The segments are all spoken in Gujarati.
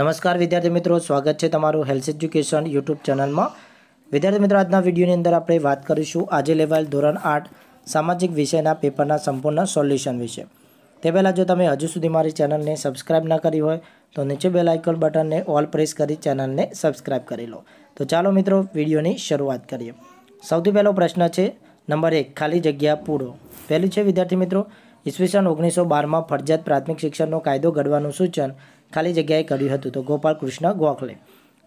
નમસ્કાર વિદ્યાર્થી મિત્રો સ્વાગત છે તમારું હેલ્થ એજ્યુકેશન યુટ્યુબ ચેનલમાં વિદ્યાર્થી મિત્રો આજના વિડીયોની અંદર આપણે વાત કરીશું આજે લેવાયેલ ધોરણ આઠ સામાજિક વિષયના પેપરના સંપૂર્ણ સોલ્યુશન વિશે તે પહેલાં જો તમે હજુ સુધી મારી ચેનલને સબસ્ક્રાઇબ ના કરી હોય તો નીચે બેલ આઇકોન બટનને ઓલ પ્રેસ કરી ચેનલને સબસ્ક્રાઇબ કરી લો તો ચાલો મિત્રો વિડીયોની શરૂઆત કરીએ સૌથી પહેલો પ્રશ્ન છે નંબર એક ખાલી જગ્યા પૂરો પહેલું છે વિદ્યાર્થી મિત્રો ઈસવીસન ઓગણીસો બારમાં ફરજિયાત પ્રાથમિક શિક્ષણનો કાયદો ઘડવાનું સૂચન ખાલી જગ્યાએ કર્યું હતું તો ગોપાલકૃષ્ણ ગોખલે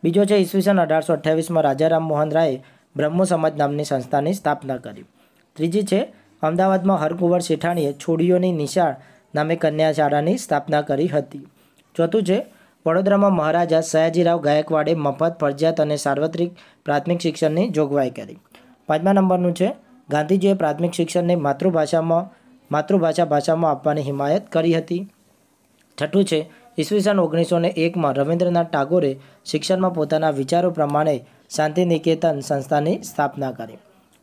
બીજો છે ઈસવીસન અઢારસો અઠ્યાવીસમાં રાજારામ મોહન રાયે બ્રહ્મ સમાજ નામની સંસ્થાની સ્થાપના કરી ત્રીજી છે અમદાવાદમાં હરકુંવર શેઠાણીએ છોડીઓની નિશાળ નામે કન્યા શાળાની સ્થાપના કરી હતી ચોથું છે વડોદરામાં મહારાજા સયાજીરાવ ગાયકવાડે મફત ફરજિયાત અને સાર્વત્રિક પ્રાથમિક શિક્ષણની જોગવાઈ કરી પાંચમા નંબરનું છે ગાંધીજીએ પ્રાથમિક શિક્ષણને માતૃભાષામાં માતૃભાષા ભાષામાં આપવાની હિમાયત કરી હતી છઠ્ઠું છે ઈસવીસન ઓગણીસો ને એકમાં રવિન્દ્રનાથ ટાગોરે શિક્ષણમાં પોતાના વિચારો પ્રમાણે શાંતિ નિકેતન સંસ્થાની સ્થાપના કરી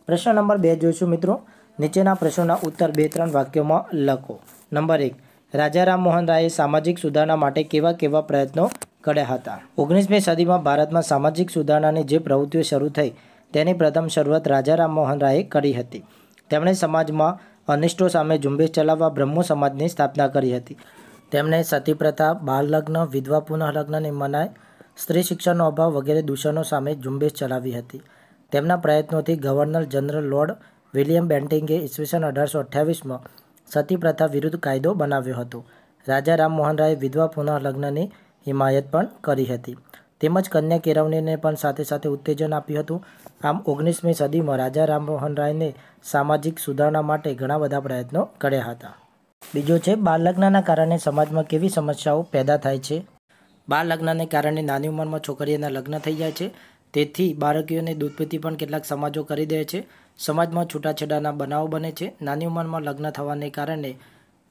પ્રશ્ન નંબર બે જોઈશું મિત્રો નીચેના પ્રશ્નોના ઉત્તર બે ત્રણ વાક્યોમાં લખો નંબર એક રાજા રામમોહન રાયે સામાજિક સુધારણા માટે કેવા કેવા પ્રયત્નો કર્યા હતા ઓગણીસમી સદીમાં ભારતમાં સામાજિક સુધારણાની જે પ્રવૃત્તિઓ શરૂ થઈ તેની પ્રથમ શરૂઆત રાજા રામમોહન રાયે કરી હતી તેમણે સમાજમાં અનિષ્ટો સામે ઝુંબેશ ચલાવવા બ્રહ્મો સમાજની સ્થાપના કરી હતી તેમણે સતી પ્રથા બાળ વિધવા પુનઃલગ્નની મનાય સ્ત્રી શિક્ષણનો અભાવ વગેરે દૂષણો સામે ઝુંબેશ ચલાવી હતી તેમના પ્રયત્નોથી ગવર્નર જનરલ લોર્ડ વિલિયમ બેન્ટિંગે ઈસવીસન અઢારસો અઠ્યાવીસમાં સતી પ્રથા વિરુદ્ધ કાયદો બનાવ્યો હતો રાજા રામમોહન રાયે વિધવા પુનઃલગ્નની હિમાયત પણ કરી હતી તેમજ કન્યા કેળવણીને પણ સાથે સાથે ઉત્તેજન આપ્યું હતું આમ ઓગણીસમી સદીમાં રાજા રામમોહન રાયને સામાજિક સુધારણા માટે ઘણા બધા પ્રયત્નો કર્યા હતા બીજો છે બાળ લગ્નના કારણે સમાજમાં કેવી સમસ્યાઓ પેદા થાય છે બાળ લગ્નને કારણે નાની ઉંમરમાં છોકરીઓના લગ્ન થઈ જાય છે તેથી બાળકીઓને દૂધપીતી પણ કેટલાક સમાજો કરી દે છે સમાજમાં છૂટાછેડાના બનાવો બને છે નાની ઉંમરમાં લગ્ન થવાને કારણે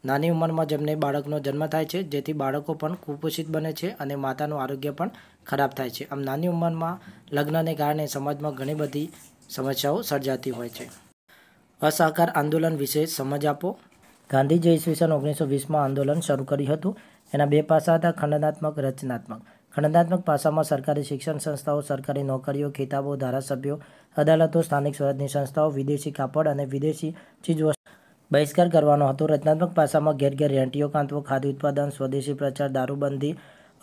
નાની ઉંમરમાં જેમને બાળકનો જન્મ થાય છે જેથી બાળકો પણ કુપોષિત બને છે અને માતાનું આરોગ્ય પણ ખરાબ થાય છે આમ નાની ઉંમરમાં લગ્નને કારણે સમાજમાં ઘણી બધી સમસ્યાઓ સર્જાતી હોય છે અસહકાર આંદોલન વિશે સમજ આપો ગાંધીજીએ ઈસવીસન ઓગણીસો વીસમાં આંદોલન શરૂ કર્યું હતું એના બે પાસા હતા ખંડનાત્મક રચનાત્મક ખંડનાત્મક પાસામાં સરકારી શિક્ષણ સંસ્થાઓ સરકારી નોકરીઓ ખિતાબો ધારાસભ્યો અદાલતો સ્થાનિક સ્વરાજની સંસ્થાઓ વિદેશી કાપડ અને વિદેશી ચીજવસ્તુ બહિષ્કાર કરવાનો હતો રચનાત્મક પાસામાં ઘેર ઘેર રેન્ટીઓ કાંતવો ખાદ્ય ઉત્પાદન સ્વદેશી પ્રચાર દારૂબંધી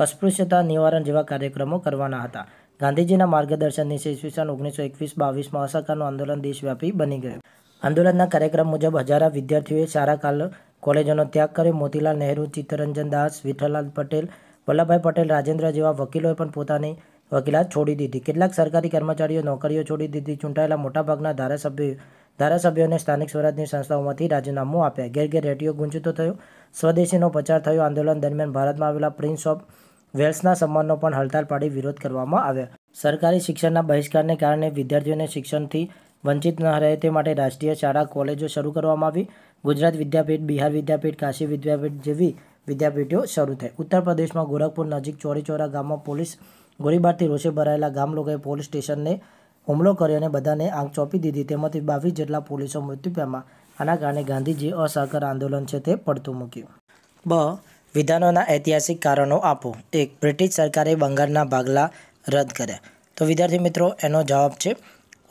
અસ્પૃશ્યતા નિવારણ જેવા કાર્યક્રમો કરવાના હતા ગાંધીજીના માર્ગદર્શનની ઈસવીસન ઓગણીસો એકવીસ બાવીસમાં અસહકારનું આંદોલન દેશવ્યાપી બની ગયું આંદોલનના કાર્યક્રમ મુજબ હજારા વિદ્યાર્થીઓએ સારા કાલ કોલેજોનો ત્યાગ કર્યો મોતીલાલ નહેરુ ચિત્તરંજન દાસ વિઠ્ઠલલાલ પટેલ વલ્લભભાઈ પટેલ રાજેન્દ્ર જેવા વકીલોએ પણ પોતાની વકીલાત છોડી દીધી કેટલાક સરકારી કર્મચારીઓ નોકરીઓ છોડી દીધી ચૂંટાયેલા મોટાભાગના ધારાસભ્યો ધારાસભ્યોને સ્થાનિક સ્વરાજની સંસ્થાઓમાંથી રાજીનામું આપ્યા ઘેર ઘેર રેડિયો ગુંજતો થયો સ્વદેશીનો પ્રચાર થયો આંદોલન દરમિયાન ભારતમાં આવેલા પ્રિન્સ ઓફ વેલ્સના સન્માનનો પણ હડતાલ પાડી વિરોધ કરવામાં આવ્યો સરકારી શિક્ષણના બહિષ્કારને કારણે વિદ્યાર્થીઓને શિક્ષણથી વંચિત ન રહે તે માટે રાષ્ટ્રીય શાળા કોલેજો શરૂ કરવામાં આવી ગુજરાત વિદ્યાપીઠ બિહાર વિદ્યાપીઠ કાશી વિદ્યાપીઠ જેવી વિદ્યાપીઠો શરૂ થઈ ઉત્તર પ્રદેશમાં ગોરખપુર નજીક ચોરીચોરા ગામમાં પોલીસ ગોળીબારથી રોષે ભરાયેલા ગામ લોકોએ પોલીસ સ્ટેશનને હુમલો કર્યો અને બધાને આંખ ચોંપી દીધી તેમાંથી બાવીસ જેટલા પોલીસો મૃત્યુ પામ્યા આના કારણે ગાંધીજી અસહકાર આંદોલન છે તે પડતું મૂક્યું બ વિધાનોના ઐતિહાસિક કારણો આપો એક બ્રિટિશ સરકારે બંગાળના ભાગલા રદ કર્યા તો વિદ્યાર્થી મિત્રો એનો જવાબ છે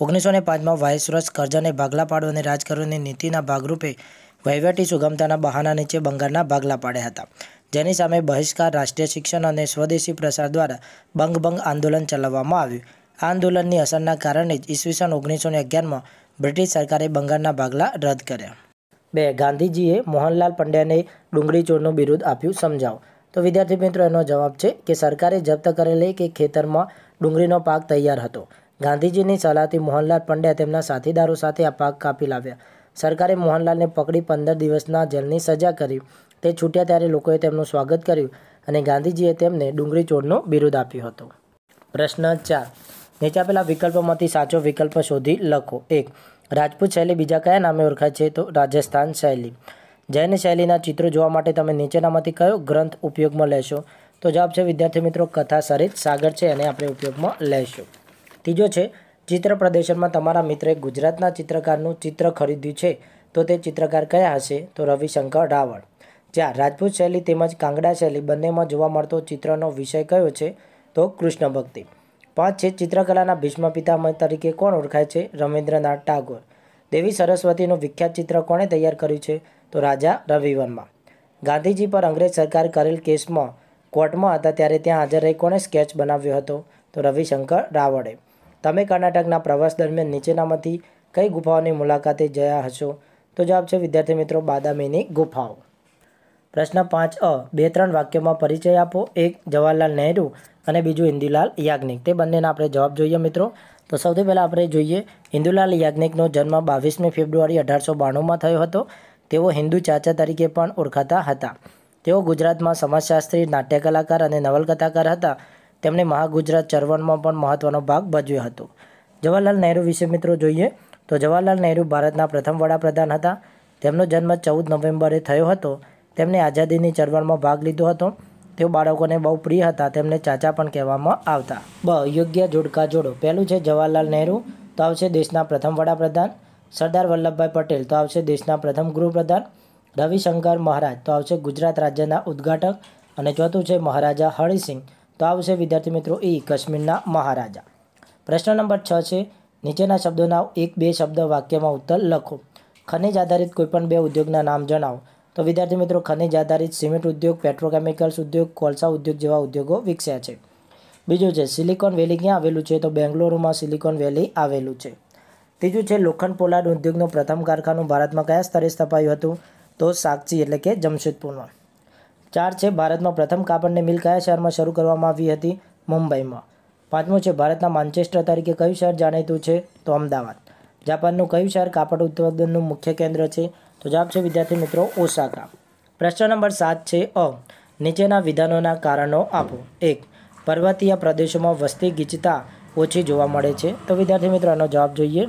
ઓગણીસો ને પાંચમાં વાઇસરોસ કરજાને ભાગલા પાડવાની રાજકારણની નીતિના ભાગરૂપે વહીવટી સુગમતાના બહાના નીચે બંગાળના ભાગલા પાડ્યા હતા જેની સામે બહિષ્કાર રાષ્ટ્રીય શિક્ષણ અને સ્વદેશી પ્રસાર દ્વારા બંગભંગ આંદોલન ચલાવવામાં આવ્યું આ આંદોલનની અસરના કારણે જ ઈસવીસન ઓગણીસો ને અગિયારમાં બ્રિટિશ સરકારે બંગાળના ભાગલા રદ કર્યા બે ગાંધીજીએ મોહનલાલ પંડ્યાને ડુંગળી ચોરનું બિરુદ આપ્યું સમજાવો તો વિદ્યાર્થી મિત્રો એનો જવાબ છે કે સરકારે જપ્ત કરેલી કે ખેતરમાં ડુંગળીનો પાક તૈયાર હતો ગાંધીજીની સલાહથી મોહનલાલ પંડ્યા તેમના સાથીદારો સાથે આ પાક કાપી લાવ્યા સરકારે મોહનલાલને પકડી પંદર દિવસના જેલની સજા કરી તે છૂટ્યા ત્યારે લોકોએ તેમનું સ્વાગત કર્યું અને ગાંધીજીએ તેમને ડુંગળી ચોરનો બિરુદ આપ્યો હતો પ્રશ્ન ચાર નીચે આપેલા વિકલ્પોમાંથી સાચો વિકલ્પ શોધી લખો એક રાજપૂત શૈલી બીજા કયા નામે ઓળખાય છે તો રાજસ્થાન શૈલી જૈન શૈલીના ચિત્રો જોવા માટે તમે નીચેનામાંથી કયો ગ્રંથ ઉપયોગમાં લેશો તો જવાબ છે વિદ્યાર્થી મિત્રો કથા સરિત સાગર છે એને આપણે ઉપયોગમાં લેશું ત્રીજો છે ચિત્ર પ્રદર્શનમાં તમારા મિત્રએ ગુજરાતના ચિત્રકારનું ચિત્ર ખરીદ્યું છે તો તે ચિત્રકાર કયા હશે તો રવિશંકર રાવળ જ્યાં રાજપૂત શૈલી તેમજ કાંગડા શૈલી બંનેમાં જોવા મળતો ચિત્રનો વિષય કયો છે તો કૃષ્ણ ભક્તિ પાંચ છે ચિત્રકલાના ભીષ્મ પિતામય તરીકે કોણ ઓળખાય છે રવિન્દ્રનાથ ટાગોર દેવી સરસ્વતીનું વિખ્યાત ચિત્ર કોણે તૈયાર કર્યું છે તો રાજા રવિવર્મા ગાંધીજી પર અંગ્રેજ સરકાર કરેલ કેસમાં કોર્ટમાં હતા ત્યારે ત્યાં હાજર રહી કોણે સ્કેચ બનાવ્યો હતો તો રવિશંકર રાવળે તમે કર્ણાટકના પ્રવાસ દરમિયાન નીચેનામાંથી કઈ ગુફાઓની મુલાકાતે જયા હશો તો જવાબ છે વિદ્યાર્થી મિત્રો બાદામીની ગુફાઓ પ્રશ્ન પાંચ અ બે ત્રણ વાક્યોમાં પરિચય આપો એક જવાહરલાલ નહેરુ અને બીજું ઇન્દુલાલ યાજ્ઞિક તે બંનેના આપણે જવાબ જોઈએ મિત્રો તો સૌથી પહેલાં આપણે જોઈએ ઇન્દુલાલ યાજ્ઞિકનો જન્મ બાવીસમી ફેબ્રુઆરી અઢારસો બાણુંમાં થયો હતો તેઓ હિન્દુ ચાચા તરીકે પણ ઓળખાતા હતા તેઓ ગુજરાતમાં સમાજશાસ્ત્રી નાટ્ય કલાકાર અને નવલકથાકાર હતા તેમણે મહાગુજરાત ચળવળમાં પણ મહત્ત્વનો ભાગ ભજવ્યો હતો જવાહરલાલ નહેરુ વિશે મિત્રો જોઈએ તો જવાહરલાલ નહેરુ ભારતના પ્રથમ વડાપ્રધાન હતા તેમનો જન્મ ચૌદ નવેમ્બરે થયો હતો તેમણે આઝાદીની ચળવળમાં ભાગ લીધો હતો તેઓ બાળકોને બહુ પ્રિય હતા તેમને ચાચા પણ કહેવામાં આવતા બ યોગ્ય જોડકા જોડો પહેલું છે જવાહરલાલ નહેરુ તો આવશે દેશના પ્રથમ વડાપ્રધાન સરદાર વલ્લભભાઈ પટેલ તો આવશે દેશના પ્રથમ ગૃહપ્રધાન રવિશંકર મહારાજ તો આવશે ગુજરાત રાજ્યના ઉદ્ઘાટક અને ચોથું છે મહારાજા હરિસિંહ તો આવશે વિદ્યાર્થી મિત્રો એ કાશ્મીરના મહારાજા પ્રશ્ન નંબર છ છે નીચેના શબ્દોના એક બે શબ્દ વાક્યમાં ઉત્તર લખો ખનિજ આધારિત કોઈપણ બે ઉદ્યોગના નામ જણાવો તો વિદ્યાર્થી મિત્રો ખનિજ આધારિત સિમેન્ટ ઉદ્યોગ પેટ્રોકેમિકલ્સ ઉદ્યોગ કોલસા ઉદ્યોગ જેવા ઉદ્યોગો વિકસ્યા છે બીજું છે સિલિકોન વેલી ક્યાં આવેલું છે તો બેંગ્લોરમાં સિલિકોન વેલી આવેલું છે ત્રીજું છે લોખંડ પોલાડ ઉદ્યોગનું પ્રથમ કારખાનું ભારતમાં કયા સ્તરે સ્થપાયું હતું તો સાક્ષી એટલે કે જમશેદપુરમાં ચાર છે ભારતમાં પ્રથમ કાપડની મિલ કયા શહેરમાં શરૂ કરવામાં આવી હતી મુંબઈમાં પાંચમું છે ભારતના માન્ચેસ્ટર તરીકે કયું શહેર જાણીતું છે તો અમદાવાદ જાપાનનું કયું શહેર કાપડ ઉત્પાદનનું મુખ્ય કેન્દ્ર છે તો જવાબ છે વિદ્યાર્થી મિત્રો ઓસાકા પ્રશ્ન નંબર સાત છે અ નીચેના વિધાનોના કારણો આપો એક પર્વતીય પ્રદેશોમાં વસ્તી ગીચતા ઓછી જોવા મળે છે તો વિદ્યાર્થી મિત્રો આનો જવાબ જોઈએ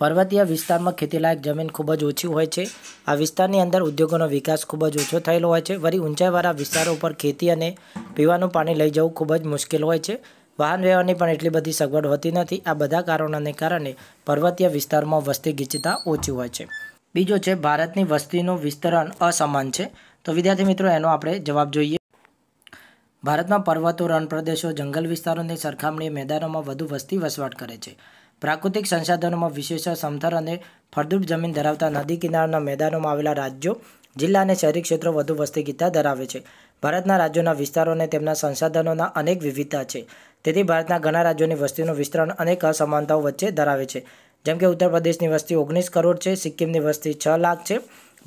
પર્વતીય વિસ્તારમાં ખેતીલાયક જમીન ખૂબ જ ઓછી હોય છે આ વિસ્તારની અંદર ઉદ્યોગોનો વિકાસ ખૂબ જ ઓછો થયેલો હોય છે વળી ઊંચાઈવાળા વિસ્તારો ઉપર ખેતી અને પીવાનું પાણી લઈ જવું ખૂબ જ મુશ્કેલ હોય છે વાહન વ્યવહારની પણ એટલી બધી સગવડ હોતી નથી આ બધા કારણોને કારણે પર્વતીય વિસ્તારમાં વસ્તી ગીચતા ઓછી હોય છે બીજો છે ભારતની વસ્તીનું વિસ્તરણ અસમાન છે તો વિદ્યાર્થી મિત્રો એનો આપણે જવાબ જોઈએ ભારતમાં પર્વતો રણ પ્રદેશો જંગલ વિસ્તારોની સરખામણીએ મેદાનોમાં વધુ વસ્તી વસવાટ કરે છે પ્રાકૃતિક સંસાધનોમાં વિશેષ સમથર અને ફળદ્રુપ જમીન ધરાવતા નદી કિનારાના મેદાનોમાં આવેલા રાજ્યો જિલ્લા અને શહેરી ક્ષેત્રો વધુ વસ્તી ગીતા ધરાવે છે ભારતના રાજ્યોના વિસ્તારો અને તેમના સંસાધનોના અનેક વિવિધતા છે તેથી ભારતના ઘણા રાજ્યોની વસ્તીનું વિસ્તરણ અનેક અસમાનતાઓ વચ્ચે ધરાવે છે જેમ કે ઉત્તર પ્રદેશની વસ્તી ઓગણીસ કરોડ છે સિક્કિમની વસ્તી છ લાખ છે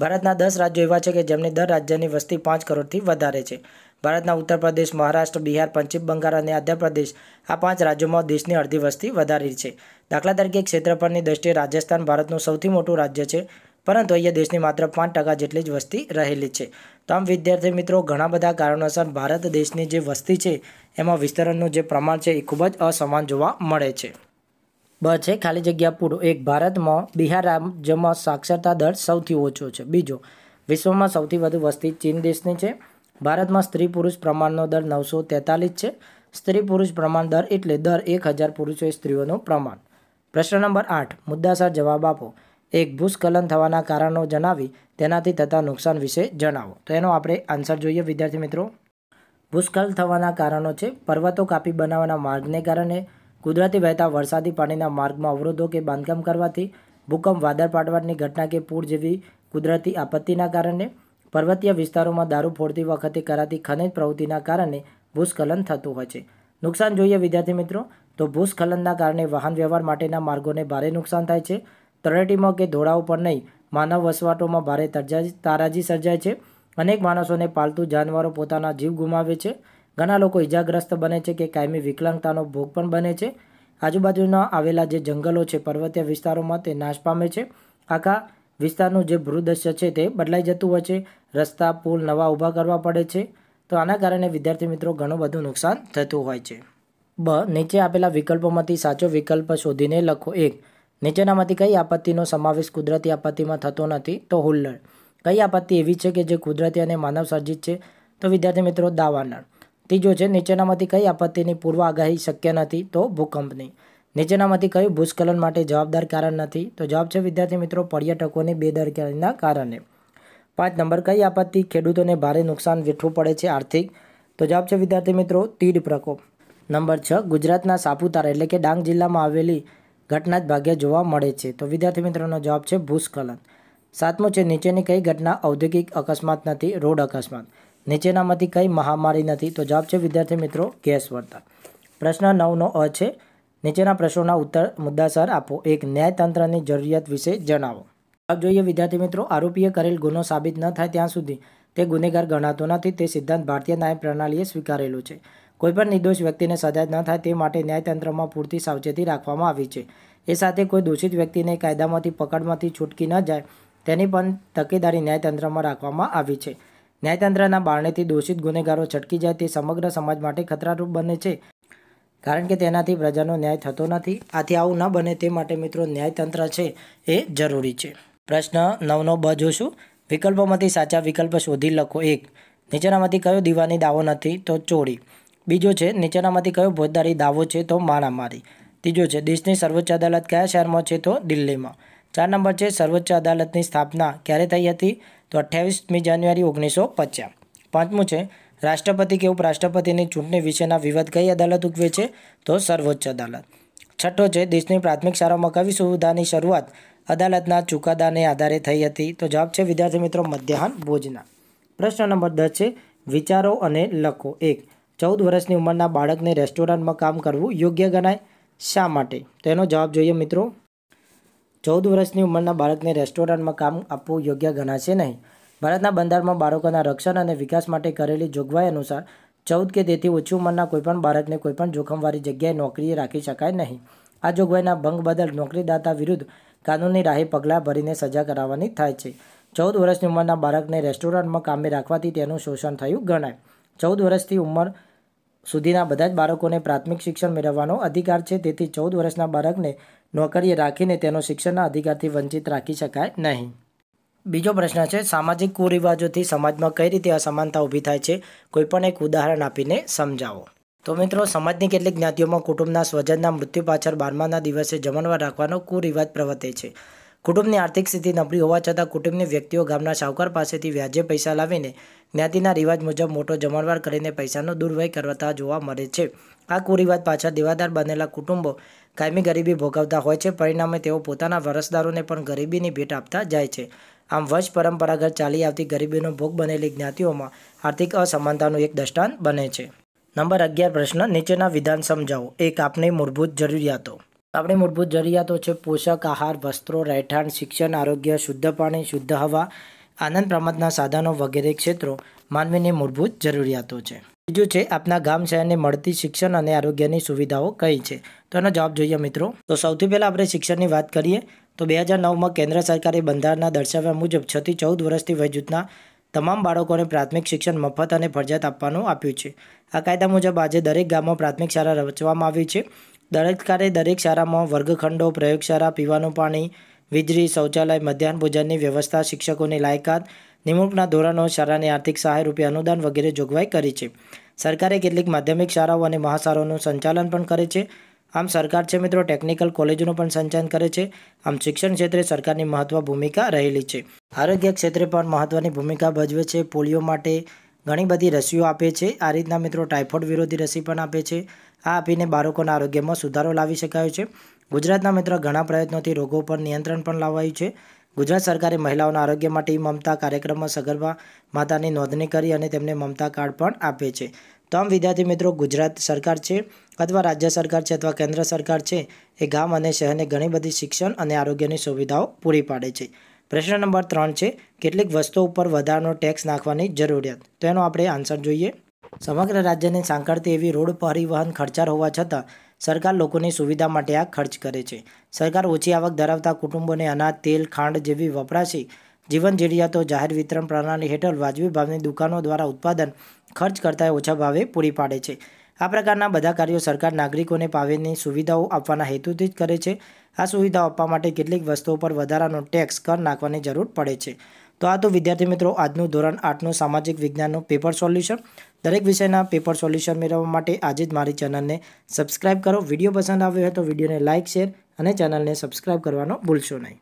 ભારતના દસ રાજ્યો એવા છે કે જેમની દર રાજ્યની વસ્તી પાંચ કરોડથી વધારે છે ભારતના ઉત્તર પ્રદેશ મહારાષ્ટ્ર બિહાર પશ્ચિમ બંગાળ અને આંધ્રપ્રદેશ આ પાંચ રાજ્યોમાં દેશની અડધી વસ્તી વધારી છે દાખલા તરીકે ક્ષેત્રફળની દ્રષ્ટિએ રાજસ્થાન ભારતનું સૌથી મોટું રાજ્ય છે પરંતુ અહીંયા દેશની માત્ર પાંચ ટકા જેટલી જ વસ્તી રહેલી છે તો આમ વિદ્યાર્થી મિત્રો ઘણા બધા કારણોસર ભારત દેશની જે વસ્તી છે એમાં વિસ્તરણનું જે પ્રમાણ છે એ ખૂબ જ અસમાન જોવા મળે છે બ છે ખાલી જગ્યા પૂરો એક ભારતમાં બિહાર રાજ્યમાં સાક્ષરતા દર સૌથી ઓછો છે બીજો વિશ્વમાં સૌથી વધુ વસ્તી ચીન દેશની છે ભારતમાં સ્ત્રી પુરુષ પ્રમાણનો દર નવસો તેતાલીસ છે સ્ત્રી પુરુષ પ્રમાણ દર એટલે દર એક હજાર પુરુષોએ સ્ત્રીઓનું પ્રમાણ પ્રશ્ન નંબર આઠ મુદ્દાસર જવાબ આપો એક ભૂસ્ખલન થવાના કારણો જણાવી તેનાથી થતા નુકસાન વિશે જણાવો તો એનો આપણે આન્સર જોઈએ વિદ્યાર્થી મિત્રો ભૂસ્ખલન થવાના કારણો છે પર્વતો કાપી બનાવવાના માર્ગને કારણે કુદરતી વહેતા વરસાદી પાણીના માર્ગમાં અવરોધો કે બાંધકામ કરવાથી ભૂકંપ વાદળ પાડવાની ઘટના કે પૂર જેવી કુદરતી આપત્તિના કારણે પર્વતીય વિસ્તારોમાં દારૂ ફોડતી વખતે કરાતી ખનિજ પ્રવૃત્તિના કારણે ભૂસ્ખલન થતું હોય છે નુકસાન જોઈએ વિદ્યાર્થી મિત્રો તો ભૂસ્ખલનના કારણે વાહન વ્યવહાર માટેના માર્ગોને ભારે નુકસાન થાય છે તળેટીમાં કે ધોળાવ પર નહીં માનવ વસવાટોમાં ભારે તારાજી સર્જાય છે અનેક માણસોને પાલતુ જાનવરો પોતાના જીવ ગુમાવે છે ઘણા લોકો ઇજાગ્રસ્ત બને છે કે કાયમી વિકલાંગતાનો ભોગ પણ બને છે આજુબાજુના આવેલા જે જંગલો છે પર્વતીય વિસ્તારોમાં તે નાશ પામે છે આખા વિસ્તારનું જે ભૂદૃશ્ય છે તે બદલાઈ જતું હોય છે રસ્તા પુલ નવા ઊભા કરવા પડે છે તો આના કારણે વિદ્યાર્થી મિત્રો ઘણું બધું નુકસાન થતું હોય છે બ નીચે આપેલા વિકલ્પોમાંથી સાચો વિકલ્પ શોધીને લખો એક નીચેનામાંથી કઈ આપત્તિનો સમાવેશ કુદરતી આપત્તિમાં થતો નથી તો હુલ્લડ કઈ આપત્તિ એવી છે કે જે કુદરતી અને માનવ સર્જિત છે તો વિદ્યાર્થી મિત્રો દાવાનળ ત્રીજો છે નીચેનામાંથી કઈ આપત્તિની પૂર્વ આગાહી શક્ય નથી તો ભૂકંપની નીચેનામાંથી કયું ભૂસ્ખલન માટે જવાબદાર કારણ નથી તો જવાબ છે વિદ્યાર્થી મિત્રો પર્યટકોની બેદરકારીના કારણે પાંચ નંબર કઈ આપાતથી ખેડૂતોને ભારે નુકસાન વેઠવું પડે છે આર્થિક તો જવાબ છે વિદ્યાર્થી મિત્રો તીડ પ્રકોપ નંબર છ ગુજરાતના સાપુતારા એટલે કે ડાંગ જિલ્લામાં આવેલી ઘટના જ ભાગ્ય જોવા મળે છે તો વિદ્યાર્થી મિત્રોનો જવાબ છે ભૂસ્ખલન સાતમું છે નીચેની કઈ ઘટના ઔદ્યોગિક અકસ્માત નથી રોડ અકસ્માત નીચેનામાંથી કઈ મહામારી નથી તો જવાબ છે વિદ્યાર્થી મિત્રો ગેસ વર્તા પ્રશ્ન નવનો અ છે નીચેના પ્રશ્નોના ઉત્તર મુદ્દાસર આપો એક ન્યાયતંત્રની જરૂરિયાત વિશે જણાવો अब જોઈએ વિદ્યાર્થી મિત્રો આરોપીએ કરેલ ગુનો સાબિત ન થાય ત્યાં સુધી તે ગુનેગાર ગણાતો નથી તે સિદ્ધાંત ભારતીય ન્યાય પ્રણાલીએ સ્વીકારેલો છે કોઈપણ નિર્દોષ વ્યક્તિને સજા ન થાય તે માટે ન્યાયતંત્રમાં પૂરતી સાવચેતી રાખવામાં આવી છે એ સાથે કોઈ દોષિત વ્યક્તિને કાયદામાંથી પકડમાંથી છૂટકી ન જાય તેની પણ તકેદારી ન્યાયતંત્રમાં રાખવામાં આવી છે ન્યાયતંત્રના બારણેથી દોષિત ગુનેગારો છટકી જાય તે સમગ્ર સમાજ માટે ખતરારૂપ બને છે કારણ કે તેનાથી પ્રજાનો ન્યાય થતો નથી આથી આવું ન બને તે માટે મિત્રો ન્યાયતંત્ર છે એ જરૂરી છે પ્રશ્ન નવનો બ જોશું વિકલ્પોમાંથી સાચા વિકલ્પ શોધી લખો એક નીચેનામાંથી કયો દીવાની દાવો નથી તો ચોરી બીજો છે નીચેનામાંથી કયો ફોજદારી દાવો છે તો મારામારી ત્રીજો છે દેશની સર્વોચ્ચ અદાલત કયા શહેરમાં છે તો દિલ્હીમાં ચાર નંબર છે સર્વોચ્ચ અદાલતની સ્થાપના ક્યારે થઈ હતી તો અઠ્યાવીસમી જાન્યુઆરી ઓગણીસો પચાસ પાંચમું છે રાષ્ટ્રપતિ કે ઉપરાષ્ટ્રપતિની ચૂંટણી વિશેના વિવાદ કઈ અદાલત ઉગવે છે તો સર્વોચ્ચ અદાલત છઠ્ઠો છે દેશની પ્રાથમિક શાળામાં કઈ સુવિધાની શરૂઆત અદાલતના ચુકાદાને આધારે થઈ હતી તો જવાબ છે વિદ્યાર્થી મિત્રો મધ્યાહન ભોજના પ્રશ્ન નંબર દસ છે વિચારો અને લખો એક ચૌદ વર્ષની ઉંમરના બાળકને રેસ્ટોરન્ટમાં કામ કરવું યોગ્ય ગણાય શા માટે તેનો જવાબ જોઈએ મિત્રો ચૌદ વર્ષની ઉંમરના બાળકને રેસ્ટોરન્ટમાં કામ આપવું યોગ્ય ગણાશે નહીં ભારતના બંધારણમાં બાળકોના રક્ષણ અને વિકાસ માટે કરેલી જોગવાઈ અનુસાર ચૌદ કે તેથી ઓછી ઉંમરના કોઈપણ બાળકને કોઈપણ જોખમવાળી જગ્યાએ નોકરીએ રાખી શકાય નહીં આ જોગવાઈના ભંગ બદલ નોકરીદાતા વિરુદ્ધ કાનૂની રાહે પગલાં ભરીને સજા કરાવવાની થાય છે ચૌદ વર્ષની ઉંમરના બાળકને રેસ્ટોરન્ટમાં કામે રાખવાથી તેનું શોષણ થયું ગણાય ચૌદ વર્ષથી ઉંમર સુધીના બધા જ બાળકોને પ્રાથમિક શિક્ષણ મેળવવાનો અધિકાર છે તેથી ચૌદ વર્ષના બાળકને નોકરીએ રાખીને તેનો શિક્ષણના અધિકારથી વંચિત રાખી શકાય નહીં બીજો પ્રશ્ન છે સામાજિક કુરિવાજોથી સમાજમાં કઈ રીતે અસમાનતા ઊભી થાય છે કોઈપણ એક ઉદાહરણ આપીને સમજાવો તો મિત્રો સમાજની કેટલીક જ્ઞાતિઓમાં કુટુંબના સ્વજનના મૃત્યુ પાછળ બારમાના દિવસે જમણવાર રાખવાનો કુરિવાજ પ્રવર્તે છે કુટુંબની આર્થિક સ્થિતિ નબળી હોવા છતાં કુટુંબની વ્યક્તિઓ ગામના શાહુકાર પાસેથી વ્યાજે પૈસા લાવીને જ્ઞાતિના રિવાજ મુજબ મોટો જમણવાર કરીને પૈસાનો દુર્વ્યય કરતા જોવા મળે છે આ કુરિવાજ પાછળ દેવાદાર બનેલા કુટુંબો કાયમી ગરીબી ભોગવતા હોય છે પરિણામે તેઓ પોતાના વરસદારોને પણ ગરીબીની ભેટ આપતા જાય છે આમ વંશ પરંપરાગત ચાલી આવતી ગરીબીનો ભોગ બનેલી જ્ઞાતિઓમાં આર્થિક અસમાનતાનું એક દ્રષ્ટાંત બને છે નંબર અગિયાર પ્રશ્ન નીચેના વિધાન સમજાવો એક આપણી મૂળભૂત જરૂરિયાતો આપણી મૂળભૂત જરૂરિયાતો છે પોષક આહાર વસ્ત્રો રહેઠાણ શિક્ષણ આરોગ્ય શુદ્ધ પાણી શુદ્ધ હવા આનંદ પ્રમોદના સાધનો વગેરે ક્ષેત્રો માનવીની મૂળભૂત જરૂરિયાતો છે બીજું છે આપના ગામ શહેરને મળતી શિક્ષણ અને આરોગ્યની સુવિધાઓ કઈ છે તો એનો જવાબ જોઈએ મિત્રો તો સૌથી પહેલાં આપણે શિક્ષણની વાત કરીએ તો બે હજાર નવમાં કેન્દ્ર સરકારે બંધારણના દર્શાવ્યા મુજબ છથી ચૌદ વર્ષથી વયજૂથના તમામ બાળકોને પ્રાથમિક શિક્ષણ મફત અને ફરજિયાત આપવાનું આપ્યું છે આ કાયદા મુજબ આજે દરેક ગામમાં પ્રાથમિક શાળા રચવામાં આવી છે દરેકારે દરેક શાળામાં વર્ગખંડો પ્રયોગશાળા પીવાનું પાણી વીજળી શૌચાલય મધ્યાહન ભોજનની વ્યવસ્થા શિક્ષકોની લાયકાત નિમણૂકના ધોરણો શાળાને આર્થિક સહાય રૂપે અનુદાન વગેરે જોગવાઈ કરી છે સરકારે કેટલીક માધ્યમિક શાળાઓ અને મહાશાળાઓનું સંચાલન પણ કરે છે આમ સરકાર છે મિત્રો ટેકનિકલ કોલેજોનું પણ સંચાલન કરે છે આમ શિક્ષણ ક્ષેત્રે સરકારની મહત્વ ભૂમિકા રહેલી છે આરોગ્ય ક્ષેત્રે પણ મહત્વની ભૂમિકા ભજવે છે પોલિયો માટે ઘણી બધી રસીઓ આપે છે આ રીતના મિત્રો ટાઇફોઇડ વિરોધી રસી પણ આપે છે આ આપીને બાળકોના આરોગ્યમાં સુધારો લાવી શકાયો છે ગુજરાતના મિત્રો ઘણા પ્રયત્નોથી રોગો પર નિયંત્રણ પણ લાવાયું છે ગુજરાત સરકારે મહિલાઓના આરોગ્ય માટે મમતા કાર્યક્રમમાં સગર્ભા માતાની નોંધણી કરી અને તેમને મમતા કાર્ડ પણ આપે છે તમામ વિદ્યાર્થી મિત્રો ગુજરાત સરકાર છે અથવા રાજ્ય સરકાર છે અથવા કેન્દ્ર સરકાર છે એ ગામ અને શહેરને ઘણી બધી શિક્ષણ અને આરોગ્યની સુવિધાઓ પૂરી પાડે છે પ્રશ્ન નંબર ત્રણ છે કેટલીક વસ્તુઓ ઉપર વધારાનો ટેક્સ નાખવાની જરૂરિયાત તો એનો આપણે આન્સર જોઈએ સમગ્ર રાજ્યને સાંકળતી એવી રોડ પરિવહન ખર્ચાળ હોવા છતાં સરકાર લોકોની સુવિધા માટે આ ખર્ચ કરે છે સરકાર ઓછી આવક ધરાવતા કુટુંબોને અનાજ તેલ ખાંડ જેવી વપરાશી જીવન જરૂરિયાતો જાહેર વિતરણ પ્રણાલી હેઠળ વાજબી ભાવની દુકાનો દ્વારા ઉત્પાદન ખર્ચ કરતાં ઓછા ભાવે પૂરી પાડે છે આ પ્રકારના બધા કાર્યો સરકાર નાગરિકોને પાવેની સુવિધાઓ આપવાના હેતુથી જ કરે છે આ સુવિધાઓ આપવા માટે કેટલીક વસ્તુઓ પર વધારાનો ટેક્સ કર નાખવાની જરૂર પડે છે તો આ તો વિદ્યાર્થી મિત્રો આજનું ધોરણ આઠનું સામાજિક વિજ્ઞાનનું પેપર સોલ્યુશન દરેક વિષયના પેપર સોલ્યુશન મેળવવા માટે આજે જ મારી ચેનલને સબસ્ક્રાઇબ કરો વિડીયો પસંદ આવ્યો હોય તો વિડીયોને લાઇક શેર અને ચેનલને સબસ્ક્રાઇબ કરવાનો ભૂલશો નહીં